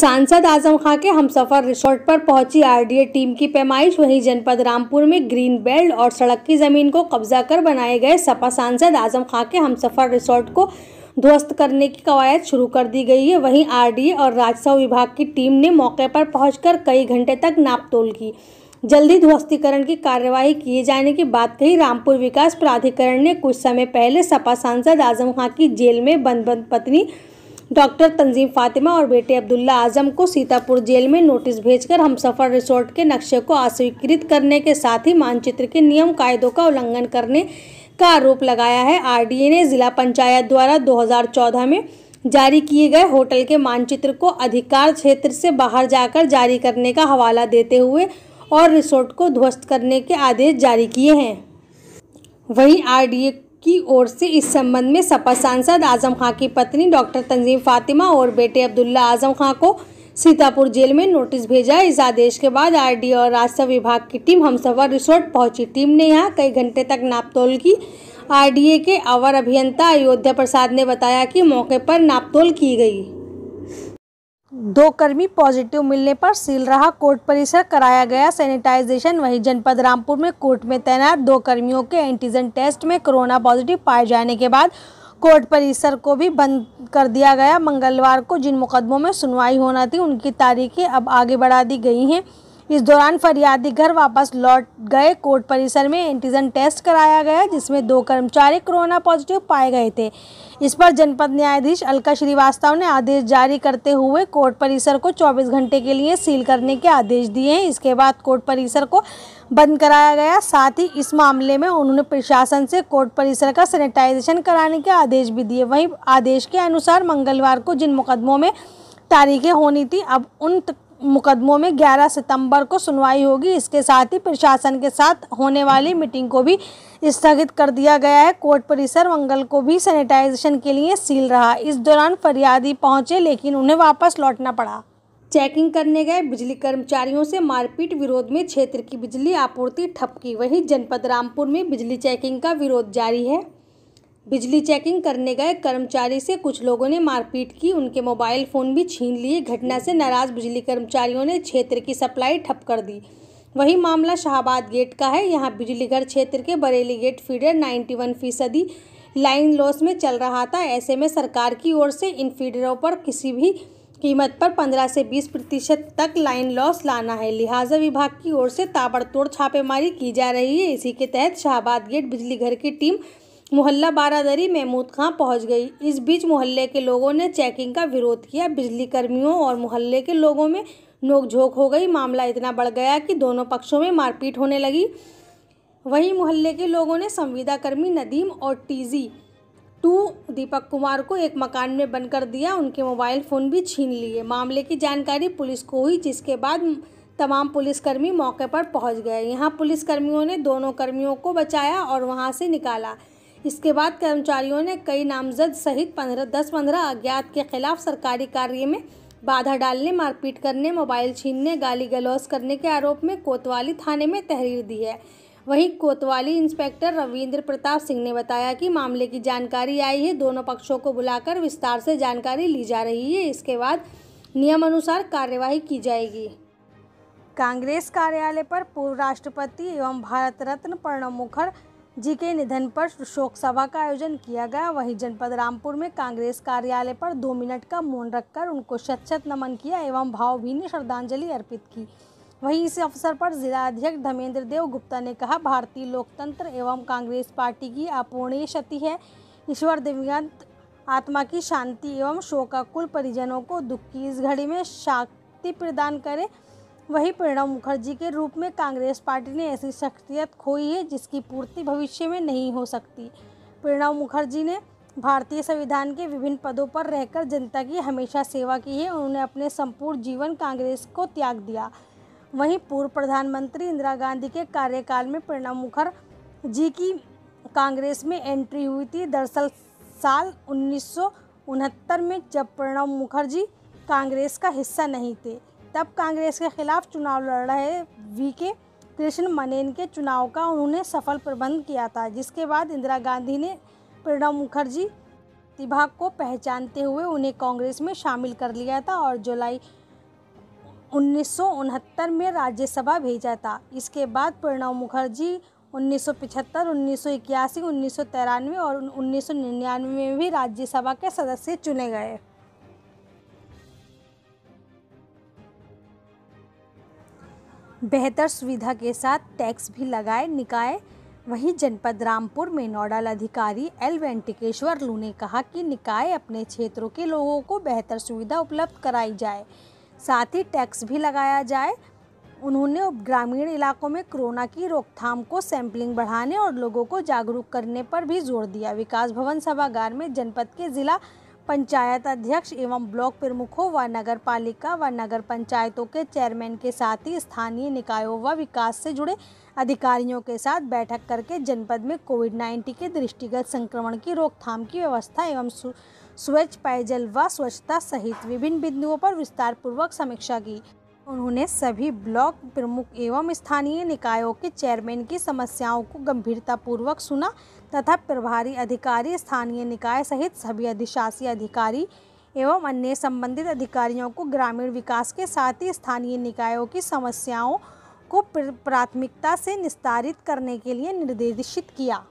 सांसद आजम खां के हमसफर रिसोर्ट पर पहुंची आरडीए टीम की पैमाइश वहीं जनपद रामपुर में ग्रीन बेल्ट और सड़क की जमीन को कब्जा कर बनाए गए सपा सांसद आजम खां के हमसफर रिसोर्ट को ध्वस्त करने की कवायद शुरू कर दी गई है वहीं आरडीए और राजस्व विभाग की टीम ने मौके पर पहुंचकर कई घंटे तक नापतोल की जल्दी ध्वस्तीकरण की कार्यवाही किए जाने की बात कही रामपुर विकास प्राधिकरण ने कुछ समय पहले सपा सांसद आजम खां की जेल में बंद बंद पत्नी डॉक्टर तंजीम फातिमा और बेटे अब्दुल्ला आजम को सीतापुर जेल में नोटिस भेजकर हमसफर रिसोर्ट के नक्शे को अस्वीकृत करने के साथ ही मानचित्र के नियम कायदों का उल्लंघन करने का आरोप लगाया है आरडीए ने जिला पंचायत द्वारा 2014 में जारी किए गए होटल के मानचित्र को अधिकार क्षेत्र से बाहर जाकर जारी करने का हवाला देते हुए और रिसोर्ट को ध्वस्त करने के आदेश जारी किए हैं वहीं आरडीए की ओर से इस संबंध में सपा सांसद आजम खां की पत्नी डॉक्टर तंजीम फातिमा और बेटे अब्दुल्ला आजम खां को सीतापुर जेल में नोटिस भेजा इस आदेश के बाद आरडी और राजस्व विभाग की टीम हमसफर रिसोर्ट पहुंची टीम ने यहां कई घंटे तक नापतोल की आरडीए के अवर अभियंता अयोध्या प्रसाद ने बताया कि मौके पर नापतोल की गई दो कर्मी पॉजिटिव मिलने पर सील रहा कोर्ट परिसर कराया गया सैनिटाइजेशन वहीं जनपद रामपुर में कोर्ट में तैनात दो कर्मियों के एंटीजन टेस्ट में कोरोना पॉजिटिव पाए जाने के बाद कोर्ट परिसर को भी बंद कर दिया गया मंगलवार को जिन मुकदमों में सुनवाई होना थी उनकी तारीखें अब आगे बढ़ा दी गई हैं इस दौरान फरियादी घर वापस लौट गए कोर्ट परिसर में एंटीजन टेस्ट कराया गया जिसमें दो कर्मचारी कोरोना पॉजिटिव पाए गए थे इस पर जनपद न्यायाधीश अलका श्रीवास्तव ने आदेश जारी करते हुए कोर्ट परिसर को 24 घंटे के लिए सील करने के आदेश दिए हैं इसके बाद कोर्ट परिसर को बंद कराया गया साथ ही इस मामले में उन्होंने प्रशासन से कोर्ट परिसर का सैनिटाइजेशन कराने के आदेश भी दिए वहीं आदेश के अनुसार मंगलवार को जिन मुकदमों में तारीखें होनी थी अब उन मुकदमों में 11 सितंबर को सुनवाई होगी इसके साथ ही प्रशासन के साथ होने वाली मीटिंग को भी स्थगित कर दिया गया है कोर्ट परिसर मंगल को भी सैनिटाइजेशन के लिए सील रहा इस दौरान फरियादी पहुंचे लेकिन उन्हें वापस लौटना पड़ा चेकिंग करने गए बिजली कर्मचारियों से मारपीट विरोध में क्षेत्र की बिजली आपूर्ति ठप की वहीं जनपद रामपुर में बिजली चेकिंग का विरोध जारी है बिजली चेकिंग करने गए कर्मचारी से कुछ लोगों ने मारपीट की उनके मोबाइल फ़ोन भी छीन लिए घटना से नाराज़ बिजली कर्मचारियों ने क्षेत्र की सप्लाई ठप कर दी वही मामला शाहबाद गेट का है यहाँ बिजलीघर क्षेत्र के बरेली गेट फीडर 91 फीसदी लाइन लॉस में चल रहा था ऐसे में सरकार की ओर से इन फीडरों पर किसी भी कीमत पर 15 से 20 प्रतिशत तक लाइन लॉस लाना है लिहाजा विभाग की ओर से ताबड़तोड़ छापेमारी की जा रही है इसी के तहत शाहबाद गेट बिजलीघर की टीम मोहल्ला बारादरी महमूद खां पहुंच गई इस बीच मोहल्ले के लोगों ने चेकिंग का विरोध किया बिजली कर्मियों और मोहल्ले के लोगों में नोकझोंक हो गई मामला इतना बढ़ गया कि दोनों पक्षों में मारपीट होने लगी वहीं मोहल्ले के लोगों ने संविदा कर्मी नदीम और टीजी टू दीपक कुमार को एक मकान में बंद कर दिया उनके मोबाइल फ़ोन भी छीन लिए मामले की जानकारी पुलिस को हुई जिसके बाद तमाम पुलिसकर्मी मौके पर पहुंच गए यहां पुलिसकर्मियों ने दोनों कर्मियों को बचाया और वहां से निकाला इसके बाद कर्मचारियों ने कई नामजद सहित पंद्रह दस पंद्रह अज्ञात के खिलाफ सरकारी कार्य में बाधा डालने मारपीट करने मोबाइल छीनने गाली गलौज करने के आरोप में कोतवाली थाने में तहरीर दी है वहीं कोतवाली इंस्पेक्टर रविंद्र प्रताप सिंह ने बताया कि मामले की जानकारी आई है दोनों पक्षों को बुलाकर विस्तार से जानकारी ली जा रही है इसके बाद नियम अनुसार कार्यवाही की जाएगी कांग्रेस कार्यालय पर पूर्व राष्ट्रपति एवं भारत रत्न प्रणब मुखर्जी जी के निधन पर शोक सभा का आयोजन किया गया वहीं जनपद रामपुर में कांग्रेस कार्यालय पर दो मिनट का मौन रखकर उनको शत शत नमन किया एवं भावभीनी श्रद्धांजलि अर्पित की वहीं इस अवसर पर जिला अध्यक्ष धमेंद्र देव गुप्ता ने कहा भारतीय लोकतंत्र एवं कांग्रेस पार्टी की अपूर्णीय क्षति है ईश्वर दिव्यांत आत्मा की शांति एवं शोकाकुल परिजनों को दुख की इस घड़ी में शांति प्रदान करें वहीं प्रणब मुखर्जी के रूप में कांग्रेस पार्टी ने ऐसी शख्सियत खोई है जिसकी पूर्ति भविष्य में नहीं हो सकती प्रणब मुखर्जी ने भारतीय संविधान के विभिन्न पदों पर रहकर जनता की हमेशा सेवा की है उन्होंने अपने संपूर्ण जीवन कांग्रेस को त्याग दिया वहीं पूर्व प्रधानमंत्री इंदिरा गांधी के कार्यकाल में प्रणब मुखर्जी की कांग्रेस में एंट्री हुई थी दरअसल साल उन्नीस में जब प्रणब मुखर्जी कांग्रेस का हिस्सा नहीं थे तब कांग्रेस के खिलाफ चुनाव लड़ रहे वी के कृष्ण मनेन के चुनाव का उन्होंने सफल प्रबंध किया था जिसके बाद इंदिरा गांधी ने प्रणब मुखर्जी प्रतिभा को पहचानते हुए उन्हें कांग्रेस में शामिल कर लिया था और जुलाई उन्नीस में राज्यसभा भेजा था इसके बाद प्रणब मुखर्जी 1975, 1981, 1993 और 1999 में भी राज्यसभा के सदस्य चुने गए बेहतर सुविधा के साथ टैक्स भी लगाए निकाय वहीं जनपद रामपुर में नोडल अधिकारी एल वेंटिकेश्वर लू ने कहा कि निकाय अपने क्षेत्रों के लोगों को बेहतर सुविधा उपलब्ध कराई जाए साथ ही टैक्स भी लगाया जाए उन्होंने ग्रामीण इलाकों में कोरोना की रोकथाम को सैंपलिंग बढ़ाने और लोगों को जागरूक करने पर भी जोर दिया विकास भवन सभागार में जनपद के ज़िला पंचायत अध्यक्ष एवं ब्लॉक प्रमुखों व नगर पालिका व नगर पंचायतों के चेयरमैन के साथ ही स्थानीय निकायों व विकास से जुड़े अधिकारियों के साथ बैठक करके जनपद में कोविड 19 के दृष्टिगत संक्रमण की रोकथाम की व्यवस्था एवं स्वच्छ पेयजल व स्वच्छता सहित विभिन्न बिंदुओं पर विस्तार पूर्वक समीक्षा की उन्होंने सभी ब्लॉक प्रमुख एवं स्थानीय निकायों के चेयरमैन की समस्याओं को गंभीरतापूर्वक सुना तथा प्रभारी अधिकारी स्थानीय निकाय सहित सभी अधिशासी अधिकारी एवं अन्य संबंधित अधिकारियों को ग्रामीण विकास के साथ ही स्थानीय निकायों की समस्याओं को प्राथमिकता से निस्तारित करने के लिए निर्देशित किया